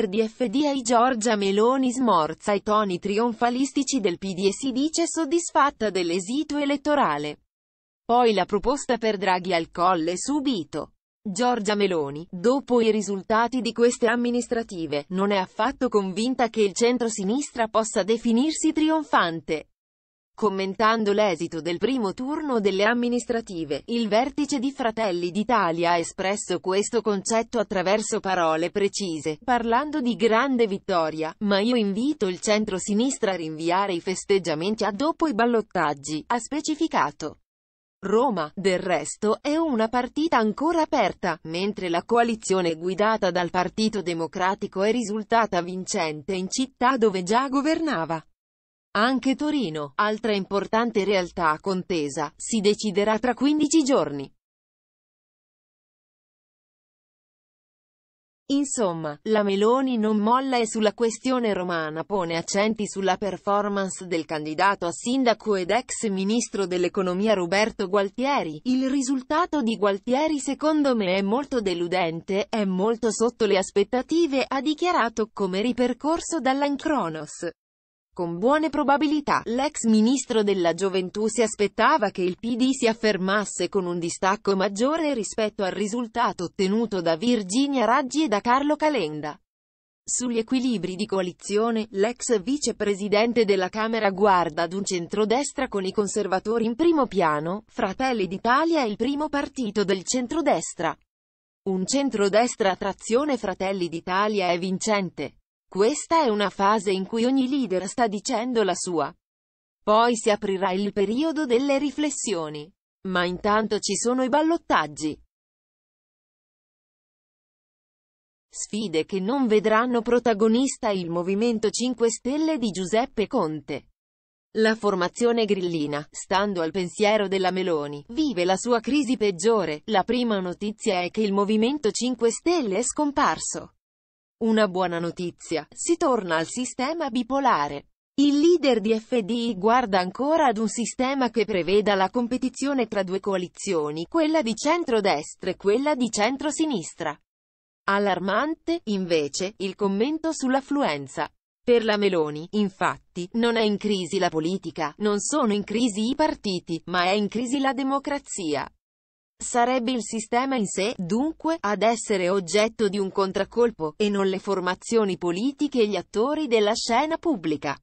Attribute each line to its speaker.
Speaker 1: leader di FDI Giorgia Meloni smorza i toni trionfalistici del PD e si dice soddisfatta dell'esito elettorale. Poi la proposta per Draghi al colle subito. Giorgia Meloni, dopo i risultati di queste amministrative, non è affatto convinta che il centro-sinistra possa definirsi trionfante. Commentando l'esito del primo turno delle amministrative, il vertice di Fratelli d'Italia ha espresso questo concetto attraverso parole precise, parlando di grande vittoria, ma io invito il centro-sinistra a rinviare i festeggiamenti a dopo i ballottaggi, ha specificato. Roma, del resto, è una partita ancora aperta, mentre la coalizione guidata dal Partito Democratico è risultata vincente in città dove già governava. Anche Torino, altra importante realtà contesa, si deciderà tra 15 giorni. Insomma, la Meloni non molla e sulla questione romana pone accenti sulla performance del candidato a sindaco ed ex ministro dell'economia Roberto Gualtieri. Il risultato di Gualtieri secondo me è molto deludente, è molto sotto le aspettative, ha dichiarato come ripercorso dall'Ancronos. Con buone probabilità, l'ex ministro della gioventù si aspettava che il PD si affermasse con un distacco maggiore rispetto al risultato ottenuto da Virginia Raggi e da Carlo Calenda. Sugli equilibri di coalizione, l'ex vicepresidente della Camera guarda ad un centrodestra con i conservatori in primo piano, Fratelli d'Italia è il primo partito del centrodestra. Un centrodestra a trazione Fratelli d'Italia è vincente. Questa è una fase in cui ogni leader sta dicendo la sua. Poi si aprirà il periodo delle riflessioni. Ma intanto ci sono i ballottaggi. Sfide che non vedranno protagonista il Movimento 5 Stelle di Giuseppe Conte. La formazione grillina, stando al pensiero della Meloni, vive la sua crisi peggiore. La prima notizia è che il Movimento 5 Stelle è scomparso. Una buona notizia, si torna al sistema bipolare. Il leader di FDI guarda ancora ad un sistema che preveda la competizione tra due coalizioni, quella di centrodestra e quella di centrosinistra. Allarmante, invece, il commento sull'affluenza. Per la Meloni, infatti, non è in crisi la politica, non sono in crisi i partiti, ma è in crisi la democrazia. Sarebbe il sistema in sé, dunque, ad essere oggetto di un contraccolpo, e non le formazioni politiche e gli attori della scena pubblica.